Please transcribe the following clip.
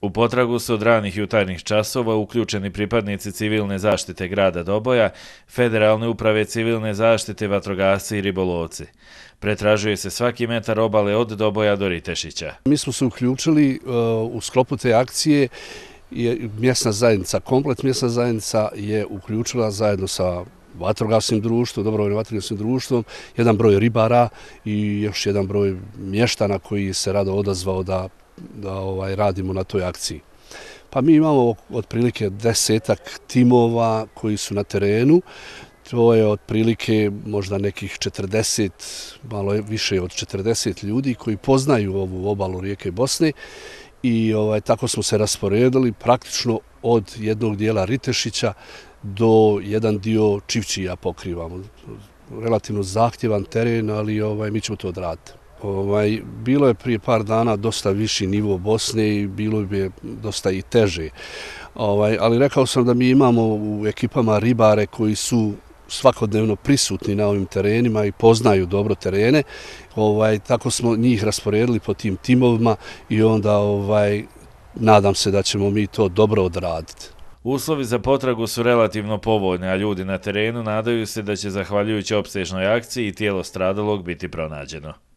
U potragu su od ranih jutarnjih časova uključeni pripadnici civilne zaštite grada Doboja, Federalne uprave civilne zaštite, vatrogasci i ribolovci. Pretražuje se svaki metar obale od Doboja do Ritešića. Mi smo se uključili e, u sklopu te akcije mjesna zajednica, komplet mjesna zajednica je uključila zajedno sa vatrogasnim društvom, dobrovoljnim vatrogasnim društvom, jedan broj ribara i još jedan broj mještana koji se rado odazvao da da ovaj radimo na toj akciji. Pa mi imamo otprilike desetak timova koji su na terenu. To je otprilike možda nekih 40, malo više od 40 ljudi koji poznaju ovu obalu rijeke Bosne i ovaj tako smo se rasporedili praktično od jednog dijela Ritešića do jedan dio Čivčija pokrivamo relativno zahtjevan teren, ali ovaj mi ćemo to odraditi. Ovaj, bilo je prije par dana dosta viši nivo Bosne i bilo bi dosta i teže. Ovaj, ali rekao sam da mi imamo u ekipama ribare koji su svakodnevno prisutni na ovim terenima i poznaju dobro terene. Ovaj, tako smo njih rasporedili po tim timovima i onda ovaj, nadam se da ćemo mi to dobro odraditi. Uslovi za potragu su relativno povoljni, a ljudi na terenu nadaju se da će zahvaljujući opsežnoj akciji i tijelo stradalog biti pronađeno.